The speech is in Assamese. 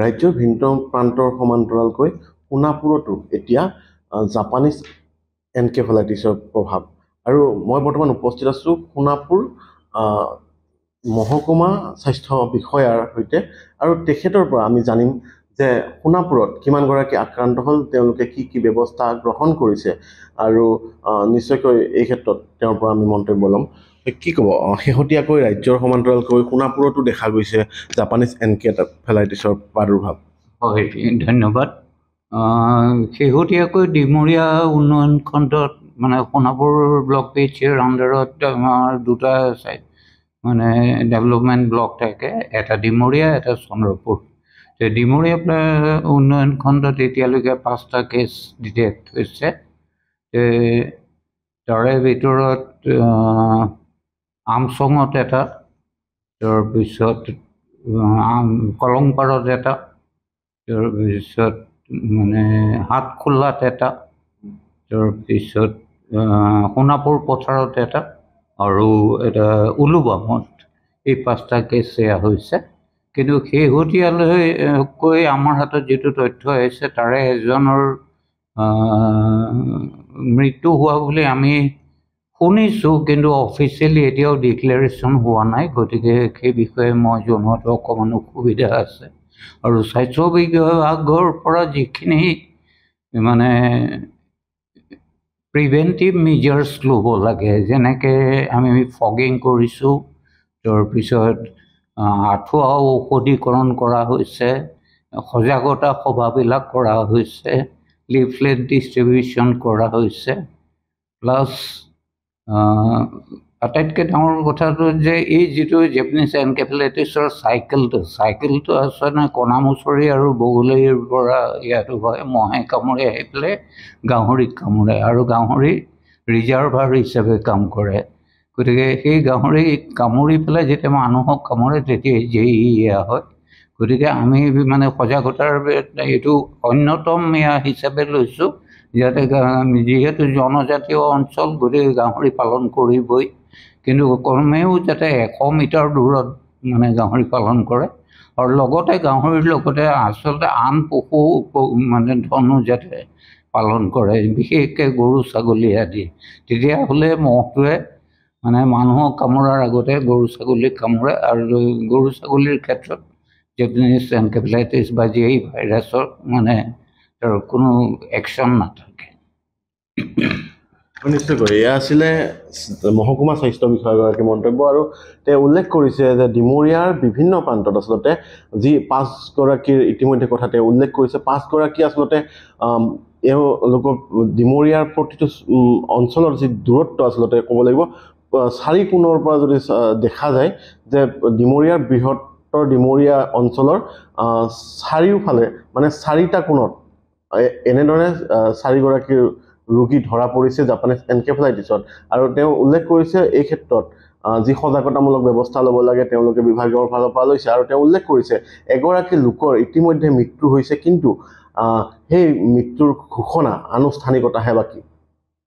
ৰাজ্যৰ ভিন্ন প্ৰান্তৰ সমান্তৰালকৈ সোণাপুৰতো এতিয়া জাপানীজ এনকেফেলাইটিছৰ প্ৰভাৱ আৰু মই বৰ্তমান উপস্থিত আছোঁ সোণাপুৰ মহকুমা স্বাস্থ্য বিষয়াৰ সৈতে আৰু তেখেতৰ পৰা আমি জানিম যে সোণাপুৰত কিমানগৰাকী আক্ৰান্ত হ'ল তেওঁলোকে কি কি ব্যৱস্থা গ্ৰহণ কৰিছে আৰু নিশ্চয়কৈ এই ক্ষেত্ৰত তেওঁৰ পৰা আমি মন্তব্য ল'ম কি ক'ব শেহতীয়াকৈ ৰাজ্যৰ সমান্তৰালকৈ সোণাপুৰতো দেখা গৈছে জাপানিজ এনকেফেলাইটিছৰ প্ৰাদুৰ্ভাৱ হয় ধন্যবাদ শেহতীয়াকৈ ডিমৰীয়া উন্নয়ন খণ্ডত মানে সোণাপুৰ ব্লক পিচৰ আণ্ডাৰত আমাৰ দুটা চাইড মানে ডেভেলপমেণ্ট ব্লক থাকে এটা ডিমৰীয়া এটা চন্দ্ৰপুৰ যে ডিমৰি উন্নয়ন খণ্ডত এতিয়ালৈকে পাঁচটা কেছ ডিটেক্ট হৈছে তাৰে ভিতৰত আমচঙত এটা তাৰপিছত কলংপাৰত এটা তাৰপিছত মানে হাতখোলাত এটা তাৰপিছত সোণাপুৰ পথাৰত এটা আৰু এটা উলুবামত এই পাঁচটা কেছ এয়া হৈছে কিন্তু শেহতীয়ালৈকৈ আমাৰ হাতত যিটো তথ্য আহিছে তাৰে এজনৰ মৃত্যু হোৱা বুলি আমি শুনিছোঁ কিন্তু অফিচিয়েলি এতিয়াও ডিক্লেৰেশ্যন হোৱা নাই গতিকে সেই বিষয়ে মই জনোৱাটো অকণমান অসুবিধা আছে আৰু স্বাস্থ্য বিভাগৰ পৰা যিখিনি মানে প্ৰিভেণ্টিভ মেজাৰ্ছ ল'ব লাগে যেনেকৈ আমি ফগিং কৰিছোঁ তাৰপিছত আঁঠুৱা ঔষধীকৰণ কৰা হৈছে সজাগতা সভাবিলাক কৰা হৈছে লিফলেট ডিষ্ট্ৰিবিউশ্যন কৰা হৈছে প্লাছ আটাইতকৈ ডাঙৰ কথাটো যে এই যিটো জেপনিজ এনকেফেলাইটিছৰ চাইকেলটো চাইকেলটো আচলতে কণামুচৰি আৰু বগলীৰ পৰা ইয়াতো হয় মহে কামোৰে আহি পেলাই গাহৰিক কামোৰে আৰু গাহৰি ৰিজাৰ্ভাৰ হিচাপে কাম কৰে গতিকে সেই গাহৰি কামুৰি পেলাই যেতিয়া মানুহক কামোৰে তেতিয়া জেই এয়া হয় গতিকে আমি মানে সজাগতাৰ এইটো অন্যতম এয়া হিচাপে লৈছোঁ যাতে যিহেতু জনজাতীয় অঞ্চল গতিকে গাহৰি পালন কৰিবই কিন্তু কৰ্মেও যাতে এশ মিটাৰ দূৰত মানে গাহৰি পালন কৰে আৰু লগতে গাহৰিৰ লগতে আচলতে আন পশু মানে ধনো যাতে পালন কৰে বিশেষকৈ গৰু ছাগলী আদি তেতিয়াহ'লে ম'হটোৱে মানে মানুহক কামোৰাৰ আগতে গৰু ছাগলীক কামোৰে আৰু গৰু ছাগলীৰ ক্ষেত্ৰত জেপেনিজ এনকেফেলাইটিছ বা যি ভাইৰাছৰ মানে ধৰক কোনো একশ্যন নাথাকে নিশ্চয়কৈ এয়া আছিলে মহকুমা স্বাস্থ্য বিষয়াগৰাকী মন্তব্য আৰু তেওঁ উল্লেখ কৰিছে যে ডিমৰীয়াৰ বিভিন্ন প্ৰান্তত আচলতে যি পাঁচগৰাকীৰ ইতিমধ্যে কথা তেওঁ উল্লেখ কৰিছে পাঁচগৰাকী আচলতে এওঁলোকৰ ডিমৰীয়াৰ প্ৰতিটো অঞ্চলৰ যি দূৰত্ব আচলতে ক'ব লাগিব চাৰি কোণৰ পৰা যদি দেখা যায় যে ডিমৰীয়াৰ বৃহত্তৰ ডিমৰীয়া অঞ্চলৰ চাৰিওফালে মানে চাৰিটা কোণত এনেদৰে চাৰিগৰাকী ৰোগী ধৰা পৰিছে জাপানীজ এনকেফেলাইটিছত আৰু তেওঁ উল্লেখ কৰিছে এই ক্ষেত্ৰত যি সজাগতামূলক ব্যৱস্থা ল'ব লাগে তেওঁলোকে বিভাগৰ ফালৰ পৰা লৈছে আৰু তেওঁ উল্লেখ কৰিছে এগৰাকী লোকৰ ইতিমধ্যে মৃত্যু হৈছে কিন্তু সেই মৃত্যুৰ ঘোষণা আনুষ্ঠানিকতাহে বাকী